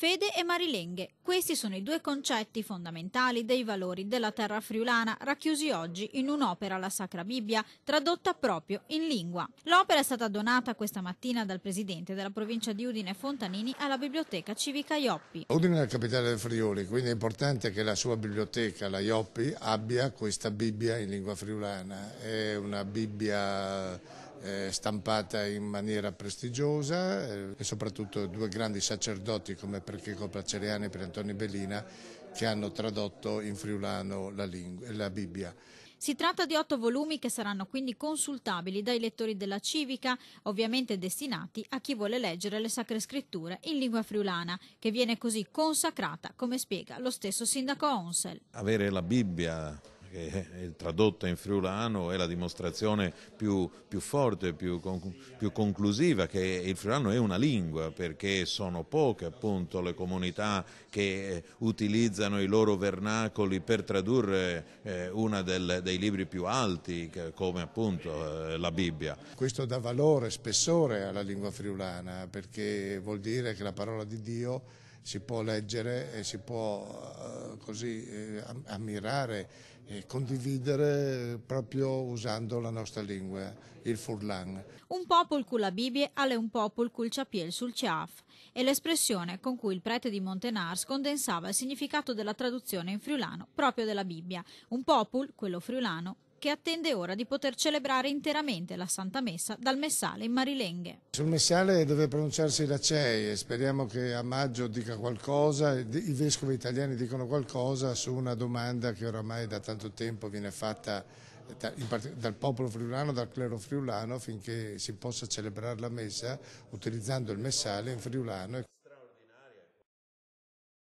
Fede e marilenghe, questi sono i due concetti fondamentali dei valori della terra friulana racchiusi oggi in un'opera, la Sacra Bibbia, tradotta proprio in lingua. L'opera è stata donata questa mattina dal presidente della provincia di Udine Fontanini alla biblioteca civica Ioppi. Udine è la capitale del Friuli, quindi è importante che la sua biblioteca, la Ioppi, abbia questa Bibbia in lingua friulana. È una Bibbia eh, stampata in maniera prestigiosa eh, e soprattutto due grandi sacerdoti come Percheco Placeriani e per Antonio Bellina che hanno tradotto in friulano la, lingua, la Bibbia. Si tratta di otto volumi che saranno quindi consultabili dai lettori della Civica, ovviamente destinati a chi vuole leggere le Sacre Scritture in lingua friulana, che viene così consacrata, come spiega lo stesso sindaco Onsel. Avere la Bibbia che tradotta in friulano è la dimostrazione più, più forte, più, più, conclusiva che il friulano è una lingua perché sono poche appunto le comunità che eh, utilizzano i loro vernacoli per tradurre eh, uno dei libri più alti come appunto eh, la Bibbia. Questo dà valore, spessore alla lingua friulana perché vuol dire che la parola di Dio si può leggere e si può eh, così eh, ammirare e condividere proprio usando la nostra lingua, il furlan. Un popolo con la Bibbia alle un popolo col ciapiel sul ciaf è l'espressione con cui il prete di Montenars condensava il significato della traduzione in friulano proprio della Bibbia, un popolo, quello friulano, che attende ora di poter celebrare interamente la Santa Messa dal Messale in Marilenghe. Sul Messale deve pronunciarsi la CEI e speriamo che a maggio dica qualcosa, i vescovi italiani dicono qualcosa su una domanda che oramai da tanto tempo viene fatta eh, dal popolo friulano, dal clero friulano, finché si possa celebrare la Messa utilizzando il Messale in friulano.